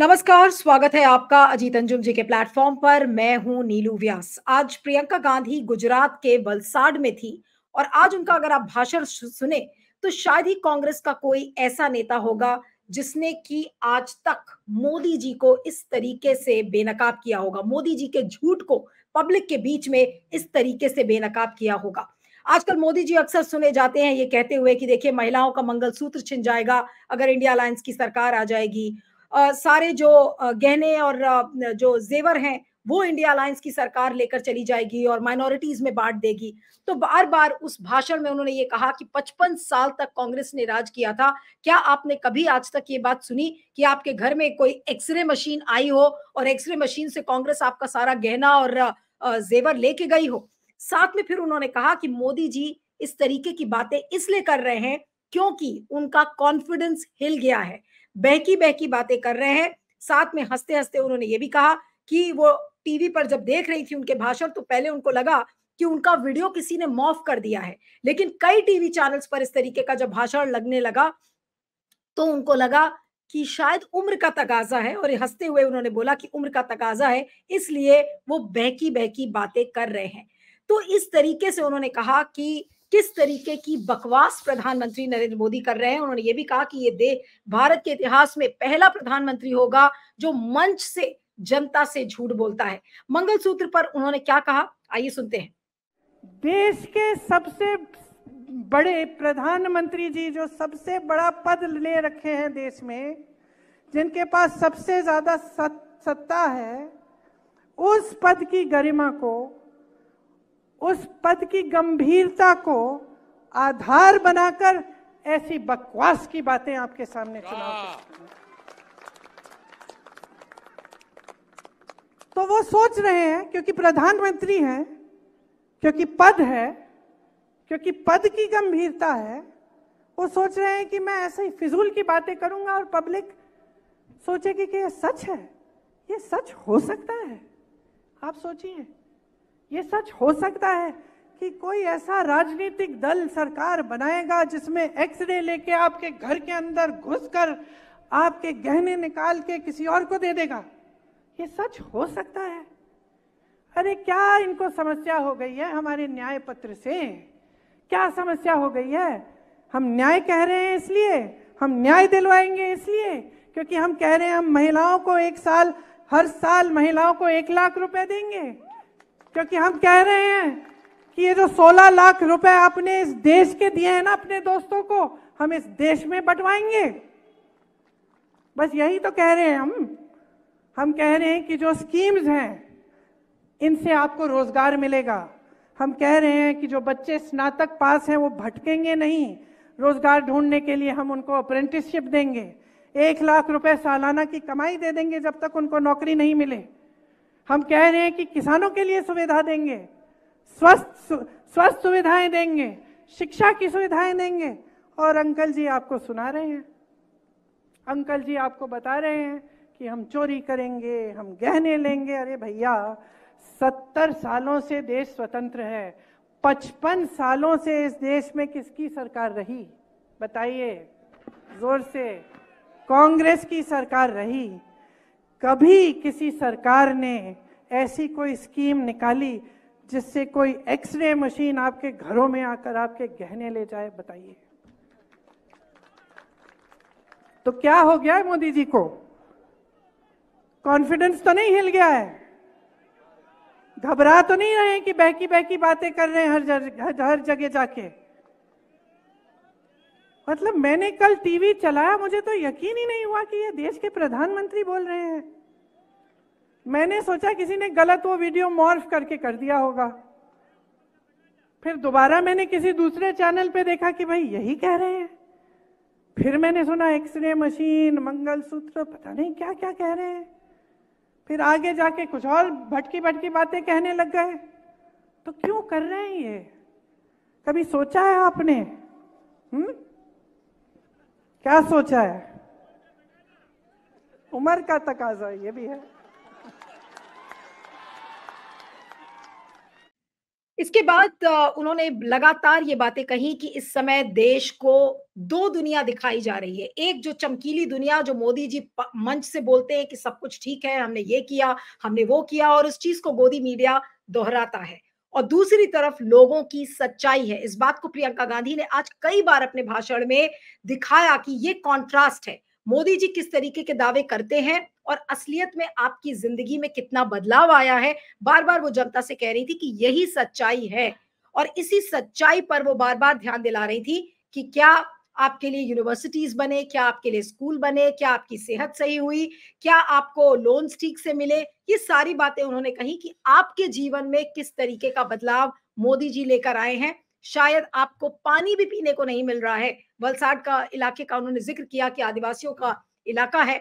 नमस्कार स्वागत है आपका अजीत अंजुम जी के प्लेटफॉर्म पर मैं हूं नीलू व्यास आज प्रियंका गांधी गुजरात के वलसाड में थी और आज उनका अगर आप भाषण सुने तो शायद ही कांग्रेस का कोई ऐसा नेता होगा जिसने कि आज तक मोदी जी को इस तरीके से बेनकाब किया होगा मोदी जी के झूठ को पब्लिक के बीच में इस तरीके से बेनकाब किया होगा आजकल मोदी जी अक्सर सुने जाते हैं ये कहते हुए कि देखिए महिलाओं का मंगलसूत्र छिन जाएगा अगर इंडिया अलायंस की सरकार आ जाएगी सारे जो गहने और जो जेवर हैं वो इंडिया अलायंस की सरकार लेकर चली जाएगी और माइनॉरिटीज में बांट देगी तो बार बार उस भाषण में उन्होंने ये कहा कि 55 साल तक कांग्रेस ने राज किया था क्या आपने कभी आज तक ये बात सुनी कि आपके घर में कोई एक्सरे मशीन आई हो और एक्सरे मशीन से कांग्रेस आपका सारा गहना और जेवर लेके गई हो साथ में फिर उन्होंने कहा कि मोदी जी इस तरीके की बातें इसलिए कर रहे हैं क्योंकि उनका कॉन्फिडेंस हिल गया है बहकी बहकी बातें कर रहे हैं साथ में हंसते हंसते उन्होंने ये भी कहा कि वो टीवी पर जब देख रही थी उनके भाषण तो पहले उनको लगा कि उनका वीडियो किसी ने मॉफ कर दिया है लेकिन कई टीवी चैनल्स पर इस तरीके का जब भाषण लगने लगा तो उनको लगा कि शायद उम्र का तकाजा है और हंसते हुए उन्होंने बोला कि उम्र का तकाजा है इसलिए वो बहकी बहकी बातें कर रहे हैं तो इस तरीके से उन्होंने कहा कि किस तरीके की बकवास प्रधानमंत्री नरेंद्र मोदी कर रहे हैं उन्होंने ये भी कहा कि ये दे भारत के इतिहास में पहला प्रधानमंत्री होगा जो मंच से जनता से झूठ बोलता है मंगलसूत्र पर उन्होंने क्या कहा आइए सुनते हैं देश के सबसे बड़े प्रधानमंत्री जी जो सबसे बड़ा पद ले रखे हैं देश में जिनके पास सबसे ज्यादा सत्ता है उस पद की गरिमा को उस पद की गंभीरता को आधार बनाकर ऐसी बकवास की बातें आपके सामने चुनाव तो वो सोच रहे हैं क्योंकि प्रधानमंत्री हैं क्योंकि पद है क्योंकि पद की गंभीरता है वो सोच रहे हैं कि मैं ऐसे ही फिजूल की बातें करूंगा और पब्लिक सोचेगी कि ये सच है ये सच हो सकता है आप सोचिए ये सच हो सकता है कि कोई ऐसा राजनीतिक दल सरकार बनाएगा जिसमें एक्सरे लेके आपके घर के अंदर घुसकर आपके गहने निकाल के किसी और को दे देगा ये सच हो सकता है अरे क्या इनको समस्या हो गई है हमारे न्याय पत्र से क्या समस्या हो गई है हम न्याय कह रहे हैं इसलिए हम न्याय दिलवाएंगे इसलिए क्योंकि हम कह रहे हैं हम महिलाओं को एक साल हर साल महिलाओं को एक लाख रुपए देंगे क्योंकि हम कह रहे हैं कि ये जो 16 लाख रुपए आपने इस देश के दिए हैं ना अपने दोस्तों को हम इस देश में बंटवाएंगे बस यही तो कह रहे हैं हम हम कह रहे हैं कि जो स्कीम्स हैं इनसे आपको रोजगार मिलेगा हम कह रहे हैं कि जो बच्चे स्नातक पास हैं वो भटकेंगे नहीं रोजगार ढूंढने के लिए हम उनको अप्रेंटिसशिप देंगे एक लाख रुपए सालाना की कमाई दे देंगे जब तक उनको नौकरी नहीं मिले हम कह रहे हैं कि किसानों के लिए सुविधा देंगे स्वस्थ स्वस्थ सुविधाएं देंगे शिक्षा की सुविधाएं देंगे और अंकल जी आपको सुना रहे हैं अंकल जी आपको बता रहे हैं कि हम चोरी करेंगे हम गहने लेंगे अरे भैया सत्तर सालों से देश स्वतंत्र है पचपन सालों से इस देश में किसकी सरकार रही बताइए जोर से कांग्रेस की सरकार रही कभी किसी सरकार ने ऐसी कोई स्कीम निकाली जिससे कोई एक्सरे मशीन आपके घरों में आकर आपके गहने ले जाए बताइए तो क्या हो गया है मोदी जी को कॉन्फिडेंस तो नहीं हिल गया है घबरा तो नहीं रहे कि बहकी बहकी बातें कर रहे हैं हर जगह हर जगह जाके मतलब मैंने कल टीवी चलाया मुझे तो यकीन ही नहीं हुआ कि ये देश के प्रधानमंत्री बोल रहे हैं मैंने सोचा किसी ने गलत वो वीडियो मॉर्फ करके कर दिया होगा फिर दोबारा मैंने किसी दूसरे चैनल पे देखा कि भाई यही कह रहे हैं फिर मैंने सुना एक्सरे मशीन मंगलसूत्र पता नहीं क्या क्या कह रहे हैं फिर आगे जाके कुछ और भटकी भटकी बातें कहने लग गए तो क्यों कर रहे हैं ये कभी सोचा है आपने हुँ? हम्म? क्या सोचा है उम्र का तकाजा ये भी है इसके बाद उन्होंने लगातार ये बातें कही कि इस समय देश को दो दुनिया दिखाई जा रही है एक जो चमकीली दुनिया जो मोदी जी मंच से बोलते हैं कि सब कुछ ठीक है हमने ये किया हमने वो किया और उस चीज को गोदी मीडिया दोहराता है और दूसरी तरफ लोगों की सच्चाई है इस बात को प्रियंका गांधी ने आज कई बार अपने भाषण में दिखाया कि ये कॉन्ट्रास्ट है मोदी जी किस तरीके के दावे करते हैं और असलियत में आपकी जिंदगी में कितना बदलाव आया है बार बार वो जनता से कह रही थी कि यही सच्चाई है और इसी सच्चाई पर वो बार बार ध्यान दिला रही थी कि क्या आपके लिए यूनिवर्सिटीज बने क्या आपके लिए स्कूल बने क्या आपकी सेहत सही हुई क्या आपको लोन्स ठीक से मिले ये सारी बातें उन्होंने कही कि आपके जीवन में किस तरीके का बदलाव मोदी जी लेकर आए हैं शायद आपको पानी भी पीने को नहीं मिल रहा है वलसाड का इलाके का उन्होंने जिक्र किया कि आदिवासियों का इलाका है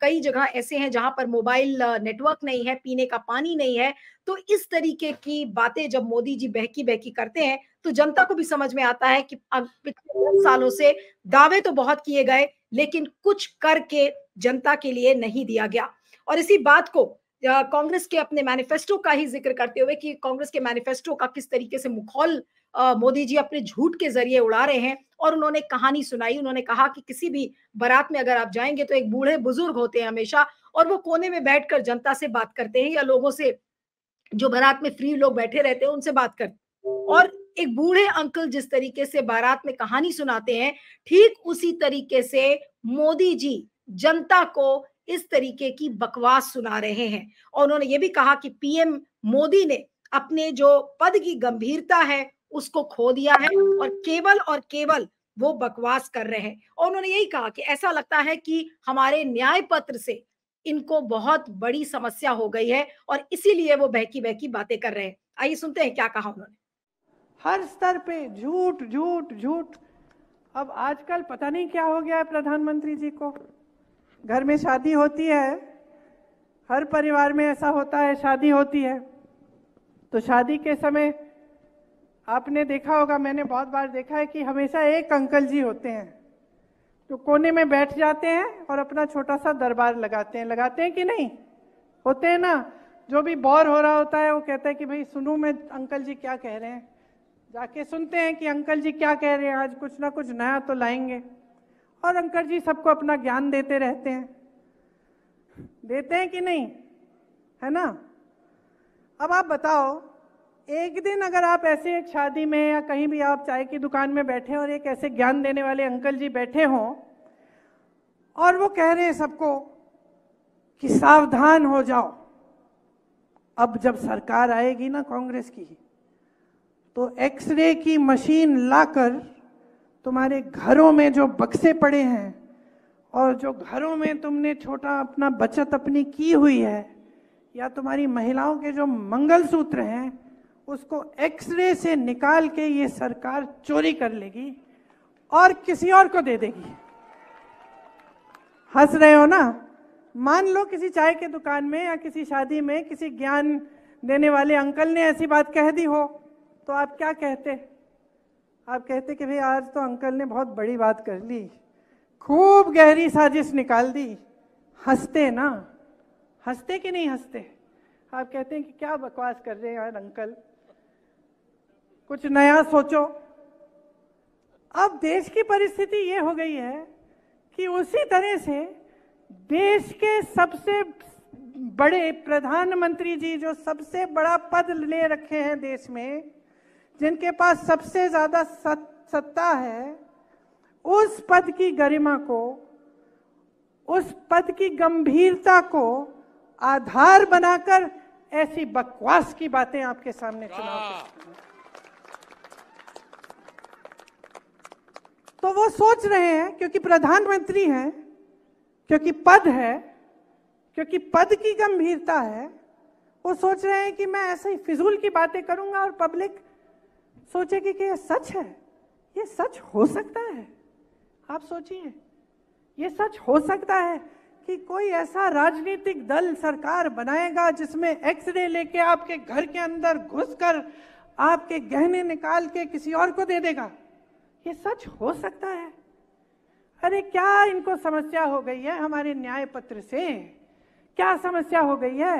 कई जगह ऐसे हैं जहां पर मोबाइल नेटवर्क नहीं है पीने का पानी नहीं है तो इस तरीके की बातें जब मोदी जी बहकी बहकी करते हैं तो जनता को भी समझ में आता है कि पिछले सालों से दावे तो बहुत किए गए लेकिन कुछ करके जनता के लिए नहीं दिया गया और इसी बात को कांग्रेस के अपने मैनिफेस्टो का ही जिक्र करते हुए कि कांग्रेस के मैनिफेस्टो का किस तरीके से मुखौल मोदी जी अपने झूठ के जरिए उड़ा रहे हैं और उन्होंने कहानी सुनाई उन्होंने कहा कि किसी भी बारात में अगर आप जाएंगे तो एक बूढ़े बुजुर्ग होते हैं हमेशा और वो कोने में बैठकर जनता से बात करते हैं या लोगों से जो बारात में फ्री लोग बैठे रहते हैं उनसे बात करते हैं और एक बूढ़े अंकल जिस तरीके से बारात में कहानी सुनाते हैं ठीक उसी तरीके से मोदी जी जनता को इस तरीके की बकवास सुना रहे हैं और उन्होंने ये भी कहा कि पीएम मोदी ने अपने जो पद की गंभीरता है उसको खो दिया है और हाँ। केवल और केवल वो बकवास कर रहे हैं और उन्होंने यही कहा कि ऐसा लगता है कि हमारे न्याय पत्र से इनको बहुत बड़ी समस्या हो गई है और इसीलिए वो बहकी बहकी बातें कर रहे हैं आइए सुनते हैं क्या कहा उन्होंने हर स्तर पे झूठ झूठ झूठ अब आजकल पता नहीं क्या हो गया है प्रधानमंत्री जी को घर में शादी होती है हर परिवार में ऐसा होता है शादी होती है तो शादी के समय आपने देखा होगा मैंने बहुत बार देखा है कि हमेशा एक अंकल जी होते हैं तो कोने में बैठ जाते हैं और अपना छोटा सा दरबार लगाते हैं लगाते हैं कि नहीं होते हैं ना जो भी बोर हो रहा होता है वो कहता है कि भाई सुनू मैं अंकल जी क्या कह रहे हैं जाके सुनते हैं कि अंकल जी क्या कह रहे हैं आज कुछ ना कुछ नया तो लाएंगे और अंकल जी सबको अपना ज्ञान देते रहते हैं देते हैं कि नहीं है ना अब आप बताओ एक दिन अगर आप ऐसे एक शादी में या कहीं भी आप चाय की दुकान में बैठे और एक ऐसे ज्ञान देने वाले अंकल जी बैठे हों और वो कह रहे हैं सबको कि सावधान हो जाओ अब जब सरकार आएगी ना कांग्रेस की तो एक्सरे की मशीन लाकर तुम्हारे घरों में जो बक्से पड़े हैं और जो घरों में तुमने छोटा अपना बचत अपनी की हुई है या तुम्हारी महिलाओं के जो मंगलसूत्र हैं उसको एक्सरे से निकाल के ये सरकार चोरी कर लेगी और किसी और को दे देगी हंस रहे हो ना मान लो किसी चाय के दुकान में या किसी शादी में किसी ज्ञान देने वाले अंकल ने ऐसी बात कह दी हो तो आप क्या कहते आप कहते कि भाई आज तो अंकल ने बहुत बड़ी बात कर ली खूब गहरी साजिश निकाल दी हंसते ना हंसते कि नहीं हंसते आप कहते हैं कि क्या बकवास कर रहे हैं यार अंकल कुछ नया सोचो अब देश की परिस्थिति ये हो गई है कि उसी तरह से देश के सबसे बड़े प्रधानमंत्री जी जो सबसे बड़ा पद ले रखे हैं देश में जिनके पास सबसे ज़्यादा सत्ता है उस पद की गरिमा को उस पद की गंभीरता को आधार बनाकर ऐसी बकवास की बातें आपके सामने चुनाव तो वो सोच रहे हैं क्योंकि प्रधानमंत्री हैं क्योंकि पद है क्योंकि पद की गंभीरता है वो सोच रहे हैं कि मैं ऐसे ही फिजूल की बातें करूंगा और पब्लिक सोचेगी कि ये सच है ये सच हो सकता है आप सोचिए ये सच हो सकता है कि कोई ऐसा राजनीतिक दल सरकार बनाएगा जिसमें एक्सरे लेके आपके घर के अंदर घुसकर आपके गहने निकाल के किसी और को दे देगा ये सच हो सकता है अरे क्या इनको समस्या हो गई है हमारे न्याय पत्र से क्या समस्या हो गई है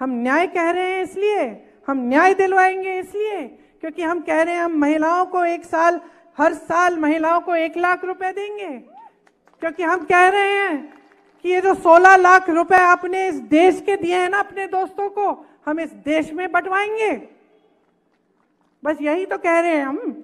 हम न्याय कह रहे हैं इसलिए हम न्याय दिलवाएंगे इसलिए क्योंकि हम कह रहे हैं हम महिलाओं को एक साल हर साल महिलाओं को एक लाख रुपए देंगे क्योंकि हम कह रहे हैं कि ये जो सोलह लाख रुपए आपने इस देश के दिए हैं ना अपने दोस्तों को हम इस देश में बंटवाएंगे बस यही तो कह रहे हैं हम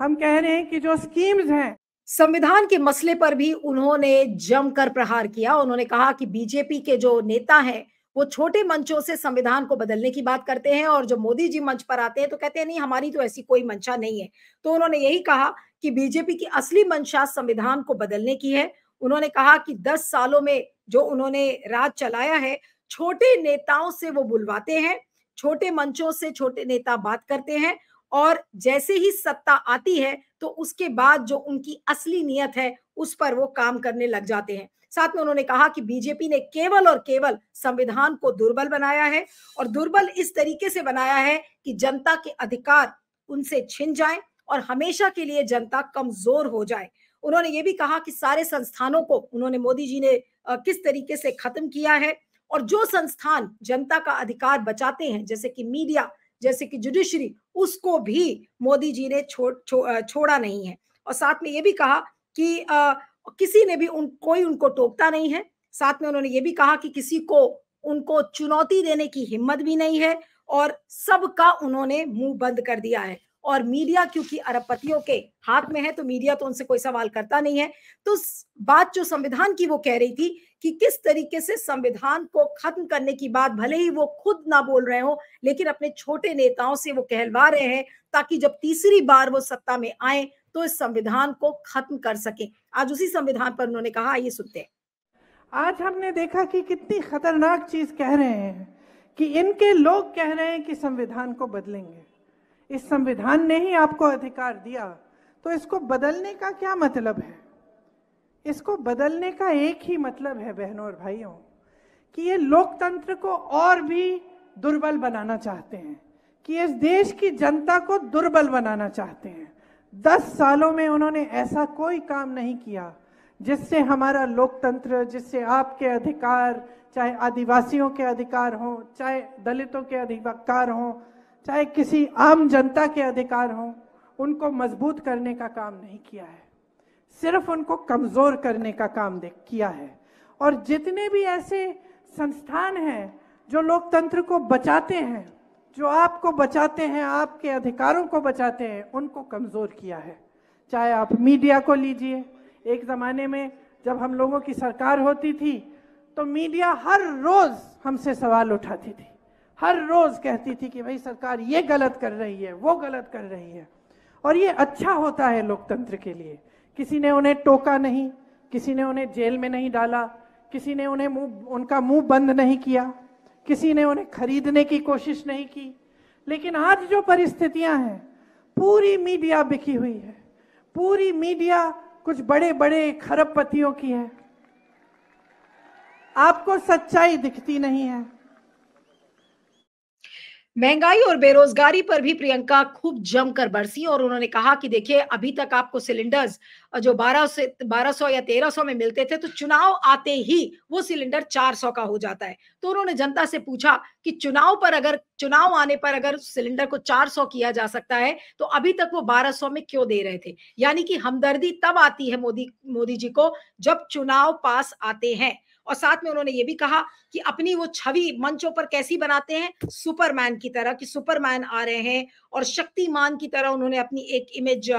हम कह रहे हैं कि जो स्कीम्स हैं संविधान के मसले पर भी उन्होंने जमकर प्रहार किया उन्होंने कहा कि बीजेपी के जो नेता हैं वो छोटे मंचों से संविधान को बदलने की बात करते हैं और जब मोदी जी मंच पर आते हैं तो कहते हैं नहीं हमारी तो ऐसी कोई मंशा नहीं है तो उन्होंने यही कहा कि बीजेपी की असली मंशा संविधान को बदलने की है उन्होंने कहा कि दस सालों में जो उन्होंने राज चलाया है छोटे नेताओं से वो बुलवाते हैं छोटे मंचों से छोटे नेता बात करते हैं और जैसे ही सत्ता आती है तो उसके बाद जो उनकी असली नियत है उस पर वो काम करने लग जाते हैं साथ में उन्होंने कहा कि बीजेपी ने केवल और केवल संविधान को दुर्बल बनाया है और दुर्बल इस तरीके से बनाया है कि जनता के अधिकार उनसे छिन जाए और हमेशा के लिए जनता कमजोर हो जाए उन्होंने ये भी कहा कि सारे संस्थानों को उन्होंने मोदी जी ने किस तरीके से खत्म किया है और जो संस्थान जनता का अधिकार बचाते हैं जैसे कि मीडिया जैसे कि जुडिशरी उसको भी मोदी जी ने छो, छो, छोड़ा नहीं है और साथ में ये भी कहा कि आ, किसी ने भी उन कोई उनको टोकता नहीं है साथ में उन्होंने ये भी कहा कि किसी को उनको चुनौती देने की हिम्मत भी नहीं है और सबका उन्होंने मुंह बंद कर दिया है और मीडिया क्योंकि अरबपतियों के हाथ में है तो मीडिया तो उनसे कोई सवाल करता नहीं है तो बात जो संविधान की वो कह रही थी कि किस तरीके से संविधान को खत्म करने की बात भले ही वो खुद ना बोल रहे हो लेकिन अपने छोटे नेताओं से वो कहलवा रहे हैं ताकि जब तीसरी बार वो सत्ता में आए तो इस संविधान को खत्म कर सके आज उसी संविधान पर उन्होंने कहा आइए सुनते हैं आज हमने देखा कि कितनी खतरनाक चीज कह रहे हैं कि इनके लोग कह रहे हैं कि संविधान को बदलेंगे इस संविधान ने ही आपको अधिकार दिया तो इसको बदलने का क्या मतलब है इसको बदलने का एक ही मतलब है बहनों और भाइयों कि ये लोकतंत्र को और भी दुर्बल बनाना चाहते हैं कि इस देश की जनता को दुर्बल बनाना चाहते हैं दस सालों में उन्होंने ऐसा कोई काम नहीं किया जिससे हमारा लोकतंत्र जिससे आपके अधिकार चाहे आदिवासियों के अधिकार हों चाहे दलितों के अधिकार हों चाहे किसी आम जनता के अधिकार हों उनको मजबूत करने का काम नहीं किया है सिर्फ उनको कमज़ोर करने का काम देख किया है और जितने भी ऐसे संस्थान हैं जो लोकतंत्र को बचाते हैं जो आपको बचाते हैं आपके अधिकारों को बचाते हैं उनको कमज़ोर किया है चाहे आप मीडिया को लीजिए एक ज़माने में जब हम लोगों की सरकार होती थी तो मीडिया हर रोज़ हमसे सवाल उठाती थी हर रोज़ कहती थी कि भाई सरकार ये गलत कर रही है वो गलत कर रही है और ये अच्छा होता है लोकतंत्र के लिए किसी ने उन्हें टोका नहीं किसी ने उन्हें जेल में नहीं डाला किसी ने उन्हें मुंह उनका मुंह बंद नहीं किया किसी ने उन्हें खरीदने की कोशिश नहीं की लेकिन आज जो परिस्थितियां हैं पूरी मीडिया बिकी हुई है पूरी मीडिया कुछ बड़े बड़े खरबपतियों की है आपको सच्चाई दिखती नहीं है महंगाई और बेरोजगारी पर भी प्रियंका खूब जमकर बरसी और उन्होंने कहा कि देखिए अभी तक आपको सिलेंडर्स जो 12 से 1200 या 1300 में मिलते थे तो चुनाव आते ही वो सिलेंडर 400 का हो जाता है तो उन्होंने जनता से पूछा कि चुनाव पर अगर चुनाव आने पर अगर सिलेंडर को 400 किया जा सकता है तो अभी तक वो 1200 में क्यों दे रहे थे यानी कि हमदर्दी तब आती है मोदी मोदी जी को जब चुनाव पास आते हैं और साथ में उन्होंने ये भी कहा कि अपनी वो छवि मंचों पर कैसी बनाते हैं सुपरमैन की तरह कि सुपरमैन आ रहे हैं और शक्तिमान की तरह उन्होंने अपनी एक इमेज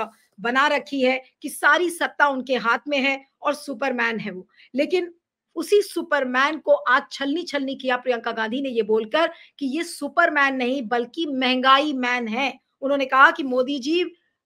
बना रखी है कि सारी सत्ता उनके हाथ में है और सुपरमैन है वो लेकिन उसी सुपरमैन को आज छलनी छलनी किया प्रियंका गांधी ने ये बोलकर कि ये सुपरमैन नहीं बल्कि महंगाई मैन है उन्होंने कहा कि मोदी जी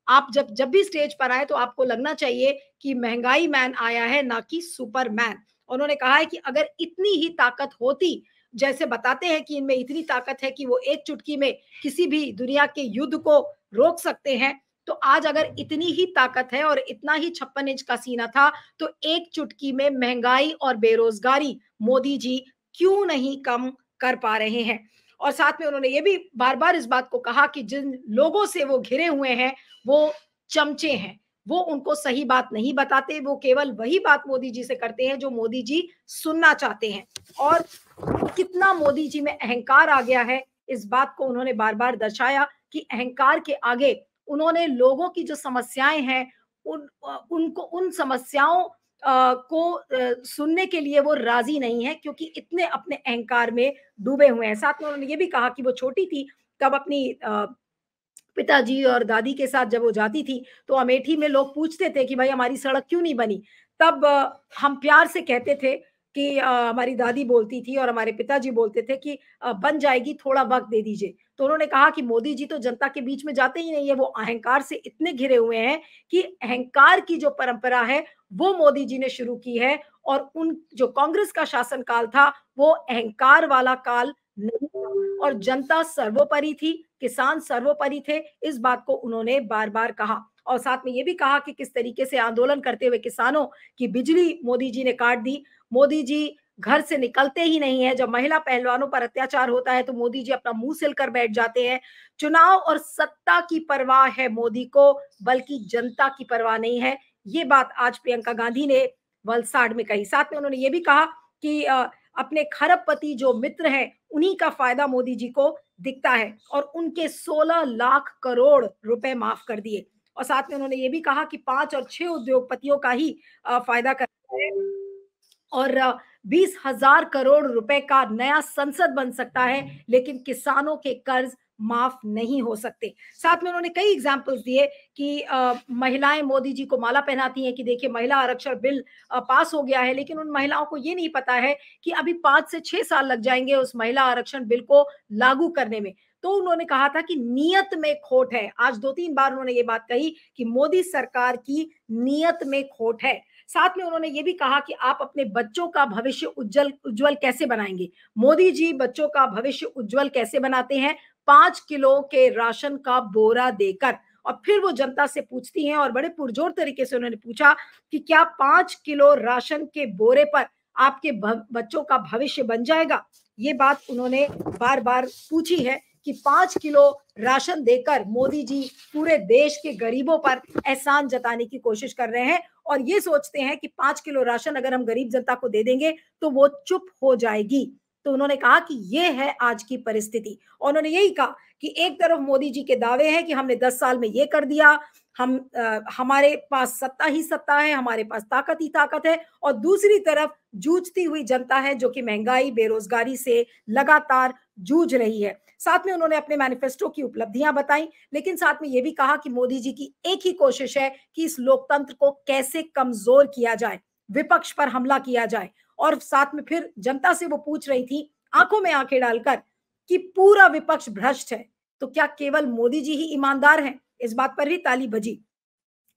आप जब जब भी स्टेज पर आए तो आपको लगना चाहिए कि महंगाई मैन आया है ना कि सुपरमैन उन्होंने कहा है कि अगर इतनी ही ताकत होती जैसे बताते हैं कि इनमें इतनी ताकत है कि वो एक चुटकी में किसी भी दुनिया के युद्ध को रोक सकते हैं तो आज अगर इतनी ही ताकत है और इतना ही छप्पन इंच का सीना था तो एक चुटकी में महंगाई और बेरोजगारी मोदी जी क्यों नहीं कम कर पा रहे हैं और साथ में उन्होंने ये भी बार बार इस बात को कहा कि जिन लोगों से वो घिरे हुए हैं वो चमचे हैं वो उनको सही बात नहीं बताते वो केवल वही बात मोदी जी से करते हैं जो मोदी जी सुनना चाहते हैं और कितना मोदी जी में अहंकार आ गया है इस बात को उन्होंने बार बार दर्शाया कि अहंकार के आगे उन्होंने लोगों की जो समस्याएं हैं उन उनको उन समस्याओं आ, को आ, सुनने के लिए वो राजी नहीं है क्योंकि इतने अपने अहंकार में डूबे हुए हैं साथ में उन्होंने ये भी कहा कि वो छोटी थी तब अपनी आ, पिताजी और दादी के साथ जब वो जाती थी तो अमेठी में लोग पूछते थे कि भाई हमारी सड़क क्यों नहीं बनी तब हम प्यार से कहते थे कि हमारी दादी बोलती थी और हमारे पिताजी बोलते थे कि बन जाएगी थोड़ा वक्त दे दीजिए तो उन्होंने कहा कि मोदी जी तो जनता के बीच में जाते ही नहीं है वो अहंकार से इतने घिरे हुए हैं कि अहंकार की जो परंपरा है वो मोदी जी ने शुरू की है और उन जो कांग्रेस का शासन काल था वो अहंकार वाला काल नहीं और जनता सर्वोपरि थी किसान सर्वोपरि थे इस बात को उन्होंने बार बार कहा और साथ में ये भी कहा कि किस तरीके से आंदोलन करते हुए किसानों की बिजली मोदी जी ने काट दी मोदी जी घर से निकलते ही नहीं है जब महिला पहलवानों पर अत्याचार होता है तो मोदी जी अपना मुंह सिलकर बैठ जाते हैं चुनाव और सत्ता की परवाह है मोदी को बल्कि जनता की परवाह नहीं है ये बात आज प्रियंका गांधी ने वलसाड में कही साथ में उन्होंने ये भी कहा कि अपने खरब पति जो मित्र हैं उन्हीं का फायदा मोदी जी को दिखता है और उनके 16 लाख करोड़ रुपए माफ कर दिए और साथ में उन्होंने ये भी कहा कि पांच और छह उद्योगपतियों का ही फायदा कर और बीस हजार करोड़ रुपए का नया संसद बन सकता है हम्म। लेकिन किसानों के कर्ज माफ नहीं हो सकते साथ में उन्होंने कई एग्जाम्पल्स दिए कि आ, महिलाएं मोदी जी को माला पहनाती हैं कि देखिए महिला आरक्षण बिल आ, पास हो गया है लेकिन उन महिलाओं को ये नहीं पता है कि अभी पांच से छह साल लग जाएंगे उस महिला आरक्षण बिल को लागू करने में तो उन्होंने कहा था कि नियत में खोट है आज दो तीन बार उन्होंने ये बात कही कि मोदी सरकार की नियत में खोट है साथ में उन्होंने ये भी कहा कि आप अपने बच्चों का भविष्य उज्जवल उज्जवल कैसे बनाएंगे मोदी जी बच्चों का भविष्य उज्जवल कैसे बनाते हैं पांच किलो के राशन का बोरा देकर और फिर वो जनता से पूछती हैं और बड़े पुरजोर तरीके से उन्होंने पूछा कि क्या पांच किलो राशन के बोरे पर आपके बच्चों का भविष्य बन जाएगा ये बात उन्होंने बार बार पूछी है कि पांच किलो राशन देकर मोदी जी पूरे देश के गरीबों पर एहसान जताने की कोशिश कर रहे हैं और ये सोचते हैं कि पांच किलो राशन अगर हम गरीब जनता को दे देंगे तो वो चुप हो जाएगी तो उन्होंने कहा कि ये है आज की परिस्थिति और उन्होंने यही कहा कि एक तरफ मोदी जी के दावे हैं कि हमने दस साल में ये कर दिया हम आ, हमारे पास सत्ता ही सत्ता है हमारे पास ताकत ही ताकत है और दूसरी तरफ जूझती हुई जनता है जो कि महंगाई बेरोजगारी से लगातार जूझ रही है साथ में उन्होंने अपने मैनिफेस्टो की उपलब्धियां बताई लेकिन साथ में यह भी कहा कि मोदी जी की एक ही कोशिश है कि इस लोकतंत्र को कैसे कमजोर किया जाए विपक्ष पर हमला किया जाए और साथ में फिर जनता से वो पूछ रही थी आंखों में आंखें डालकर कि पूरा विपक्ष भ्रष्ट है तो क्या केवल मोदी जी ही ईमानदार हैं इस बात पर भी ताली बजी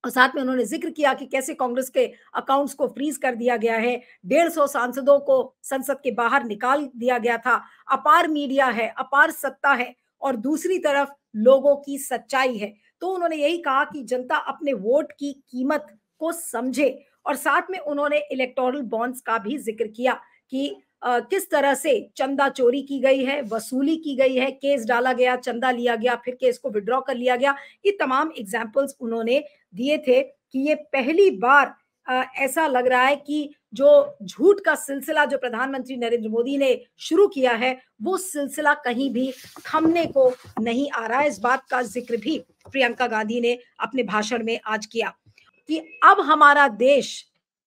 और साथ में उन्होंने जिक्र किया कि कैसे कांग्रेस के अकाउंट्स को फ्रीज कर दिया गया है डेढ़ सौ सांसदों को संसद के बाहर निकाल दिया गया था अपार मीडिया है अपार सत्ता है और दूसरी तरफ लोगों की सच्चाई है तो उन्होंने यही कहा कि जनता अपने वोट की कीमत को समझे और साथ में उन्होंने इलेक्टोरल बॉन्ड्स का भी जिक्र किया कि आ, किस तरह से चंदा चोरी की गई है वसूली की गई है केस डाला गया चंदा लिया गया फिर केस को विड्रॉ कर लिया गया ये तमाम एग्जाम्पल्स उन्होंने दिए थे कि ये पहली बार आ, ऐसा लग रहा है कि जो झूठ का सिलसिला जो प्रधानमंत्री नरेंद्र मोदी ने शुरू किया है वो सिलसिला कहीं भी थमने को नहीं आ रहा है इस बात का जिक्र भी प्रियंका गांधी ने अपने भाषण में आज किया कि अब हमारा देश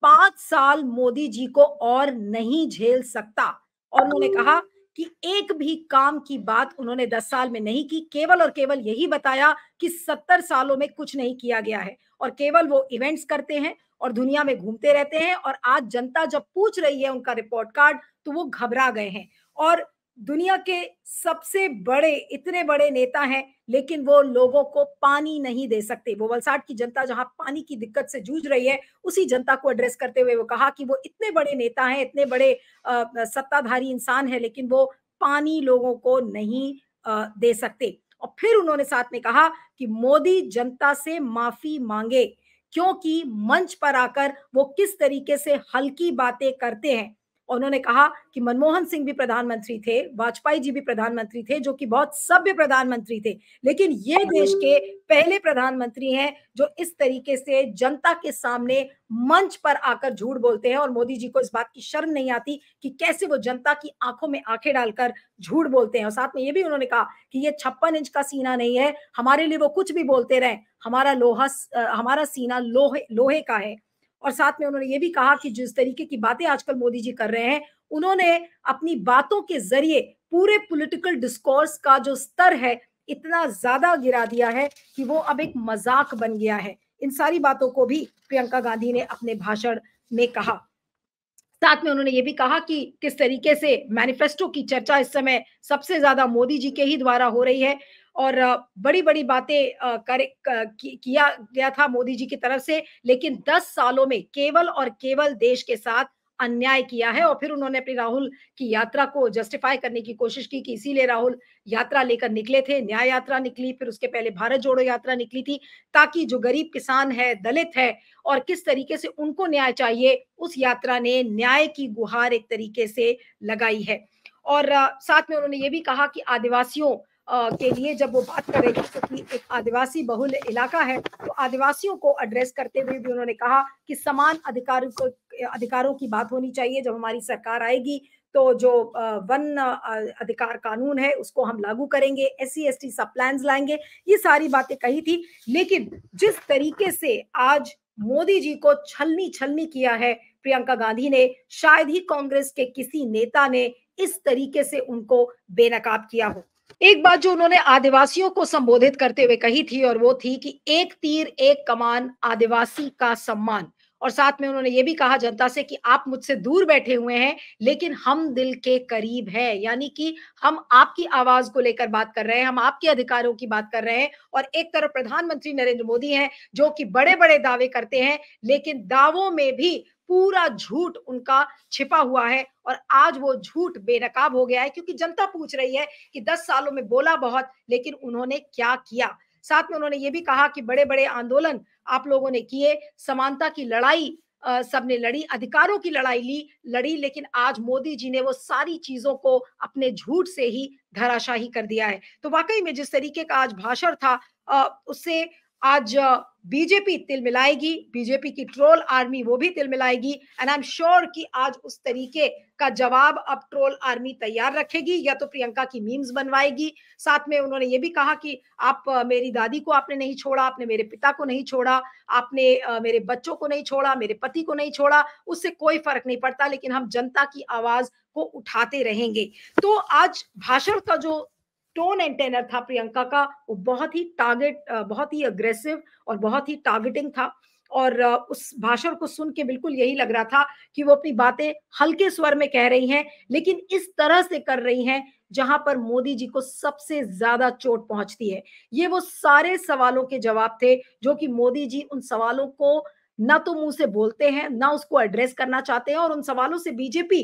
पांच साल मोदी जी को और नहीं झेल सकता और उन्होंने कहा कि एक भी काम की बात उन्होंने दस साल में नहीं की केवल और केवल यही बताया कि सत्तर सालों में कुछ नहीं किया गया है और केवल वो इवेंट्स करते हैं और दुनिया में घूमते रहते हैं और आज जनता जब पूछ रही है उनका रिपोर्ट कार्ड तो वो घबरा गए हैं और दुनिया के सबसे बड़े इतने बड़े नेता हैं लेकिन वो लोगों को पानी नहीं दे सकते वो वलसाड की जनता जहां पानी की दिक्कत से जूझ रही है उसी जनता को एड्रेस करते हुए वो कहा कि वो इतने बड़े नेता हैं इतने बड़े सत्ताधारी इंसान है लेकिन वो पानी लोगों को नहीं दे सकते और फिर उन्होंने साथ में कहा कि मोदी जनता से माफी मांगे क्योंकि मंच पर आकर वो किस तरीके से हल्की बातें करते हैं उन्होंने कहा कि मनमोहन सिंह भी प्रधानमंत्री थे वाजपेयी जी भी प्रधानमंत्री थे जो कि बहुत सभ्य प्रधानमंत्री थे लेकिन ये हाँ। देश के पहले प्रधानमंत्री हैं जो इस तरीके से जनता के सामने मंच पर आकर झूठ बोलते हैं और मोदी जी को इस बात की शर्म नहीं आती कि कैसे वो जनता की आंखों में आंखें डालकर झूठ बोलते हैं और साथ में ये भी उन्होंने कहा कि ये छप्पन इंच का सीना नहीं है हमारे लिए वो कुछ भी बोलते रहे हमारा लोहा हमारा सीना लोहे लोहे का है और साथ में उन्होंने ये भी कहा कि जिस तरीके की बातें आजकल मोदी जी कर रहे हैं उन्होंने अपनी बातों के जरिए पूरे पॉलिटिकल डिस्कोर्स का जो स्तर है इतना ज्यादा गिरा दिया है कि वो अब एक मजाक बन गया है इन सारी बातों को भी प्रियंका गांधी ने अपने भाषण में कहा साथ में उन्होंने ये भी कहा कि किस तरीके से मैनिफेस्टो की चर्चा इस समय सबसे ज्यादा मोदी जी के ही द्वारा हो रही है और बड़ी बड़ी बातें कर किया गया था मोदी जी की तरफ से लेकिन 10 सालों में केवल और केवल देश के साथ अन्याय किया है और फिर उन्होंने अपनी राहुल की यात्रा को जस्टिफाई करने की कोशिश की कि इसीलिए राहुल यात्रा लेकर निकले थे न्याय यात्रा निकली फिर उसके पहले भारत जोड़ो यात्रा निकली थी ताकि जो गरीब किसान है दलित है और किस तरीके से उनको न्याय चाहिए उस यात्रा ने न्याय की गुहार एक तरीके से लगाई है और साथ में उन्होंने ये भी कहा कि आदिवासियों के लिए जब वो बात करेगी क्योंकि एक आदिवासी बहुल इलाका है तो आदिवासियों को एड्रेस करते हुए भी उन्होंने कहा कि समान अधिकारों को अधिकारों की बात होनी चाहिए जब हमारी सरकार आएगी तो जो वन अधिकार कानून है उसको हम लागू करेंगे एस सी एस टी सब प्लान लाएंगे ये सारी बातें कही थी लेकिन जिस तरीके से आज मोदी जी को छलनी छलनी किया है प्रियंका गांधी ने शायद ही कांग्रेस के किसी नेता ने इस तरीके से उनको बेनकाब किया हो एक बात जो उन्होंने आदिवासियों को संबोधित करते हुए कही थी और वो थी कि एक तीर एक कमान आदिवासी का सम्मान और साथ में उन्होंने ये भी कहा जनता से कि आप मुझसे दूर बैठे हुए हैं लेकिन हम दिल के करीब हैं यानी कि हम आपकी आवाज को लेकर बात कर रहे हैं हम आपके अधिकारों की बात कर रहे हैं और एक तरफ प्रधानमंत्री नरेंद्र मोदी हैं जो कि बड़े बड़े दावे करते हैं लेकिन दावों में भी पूरा झूठ उनका छिपा हुआ है और आज वो झूठ बेनकाब हो गया है क्योंकि जनता पूछ रही है कि दस सालों में बोला बहुत लेकिन उन्होंने क्या किया साथ में उन्होंने ये भी कहा कि बड़े बड़े आंदोलन आप लोगों ने किए समानता की लड़ाई सबने लड़ी अधिकारों की लड़ाई ली लड़ी लेकिन आज मोदी जी ने वो सारी चीजों को अपने झूठ से ही धराशाही कर दिया है तो वाकई में जिस तरीके का आज भाषण था उससे आज बीजेपी तिल मिलाएगी बीजेपी की ट्रोल आर्मी वो भी तिल मिलाएगी एंड आई एम श्योर कि आज उस तरीके का जवाब अब ट्रोल आर्मी तैयार रखेगी या तो प्रियंका की मीम्स बनवाएगी साथ में उन्होंने ये भी कहा कि आप मेरी दादी को आपने नहीं छोड़ा आपने मेरे पिता को नहीं छोड़ा आपने मेरे बच्चों को नहीं छोड़ा मेरे पति को नहीं छोड़ा उससे कोई फर्क नहीं पड़ता लेकिन हम जनता की आवाज को उठाते रहेंगे तो आज भाषण का जो स्टोन एंटेनर था प्रियंका का वो बहुत ही टारगेट बहुत ही अग्रेसिव और बहुत ही टारगेटिंग था और उस भाषण को सुन के बिल्कुल यही लग रहा था कि वो अपनी बातें हल्के स्वर में कह रही हैं लेकिन इस तरह से कर रही हैं जहां पर मोदी जी को सबसे ज्यादा चोट पहुंचती है ये वो सारे सवालों के जवाब थे जो कि मोदी जी उन सवालों को ना तो मुंह से बोलते हैं ना उसको एड्रेस करना चाहते हैं और उन सवालों से बीजेपी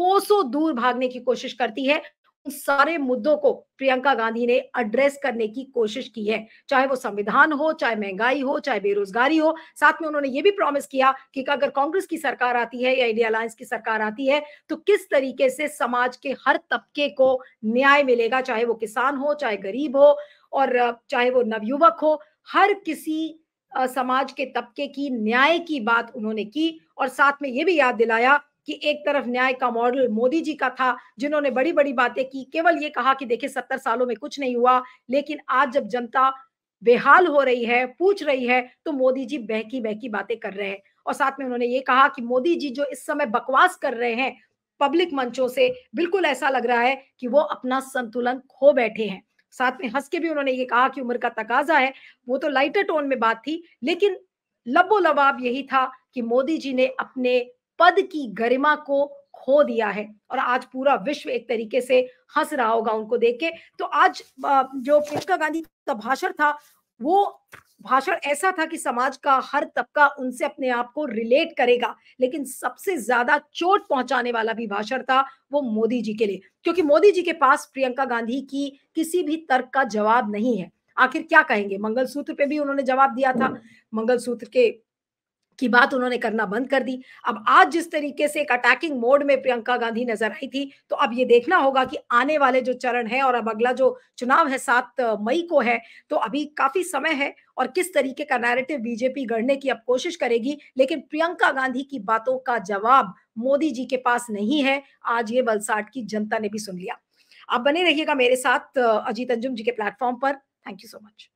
कोसों दूर भागने की कोशिश करती है सारे मुद्दों को प्रियंका गांधी ने एड्रेस करने की कोशिश की है चाहे वो संविधान हो चाहे महंगाई हो चाहे बेरोजगारी हो साथ में उन्होंने ये भी प्रॉमिस किया कि अगर कांग्रेस की सरकार आती है या इंडिया अलायंस की सरकार आती है तो किस तरीके से समाज के हर तबके को न्याय मिलेगा चाहे वो किसान हो चाहे गरीब हो और चाहे वो नवयुवक हो हर किसी समाज के तबके की न्याय की बात उन्होंने की और साथ में ये भी याद दिलाया कि एक तरफ न्याय का मॉडल मोदी जी का था जिन्होंने बड़ी बड़ी बातें की केवल ये कहा कि देखिए सत्तर सालों में कुछ नहीं हुआ लेकिन आज जब जनता बेहाल हो रही है पूछ रही है तो मोदी जी बहकी बहकी बातें कर रहे हैं और साथ में उन्होंने ये कहा कि मोदी जी जो इस समय बकवास कर रहे हैं पब्लिक मंचों से बिल्कुल ऐसा लग रहा है कि वो अपना संतुलन खो बैठे हैं साथ में हंस के भी उन्होंने ये कहा कि उम्र का तकाजा है वो तो लाइटर टोन में बात थी लेकिन लबो लबाब यही था कि मोदी जी ने अपने पद की गरिमा को खो दिया है और आज पूरा विश्व एक तरीके से हंस रहा होगा उनको देख के तो आज जो प्रियंका गांधी का भाषण था वो भाषण ऐसा था कि समाज का हर तबका उनसे अपने आप को रिलेट करेगा लेकिन सबसे ज्यादा चोट पहुंचाने वाला भी भाषण था वो मोदी जी के लिए क्योंकि मोदी जी के पास प्रियंका गांधी की किसी भी तर्क का जवाब नहीं है आखिर क्या कहेंगे मंगलसूत्र पे भी उन्होंने जवाब दिया था मंगलसूत्र के की बात उन्होंने करना बंद कर दी अब आज जिस तरीके से एक अटैकिंग मोड में प्रियंका गांधी नजर आई थी तो अब ये देखना होगा कि आने वाले जो चरण है और अब अगला जो चुनाव है सात मई को है तो अभी काफी समय है और किस तरीके का नैरेटिव बीजेपी गढ़ने की अब कोशिश करेगी लेकिन प्रियंका गांधी की बातों का जवाब मोदी जी के पास नहीं है आज ये बलसाट की जनता ने भी सुन लिया आप बने रहिएगा मेरे साथ अजीत अंजुम जी के प्लेटफॉर्म पर थैंक यू सो मच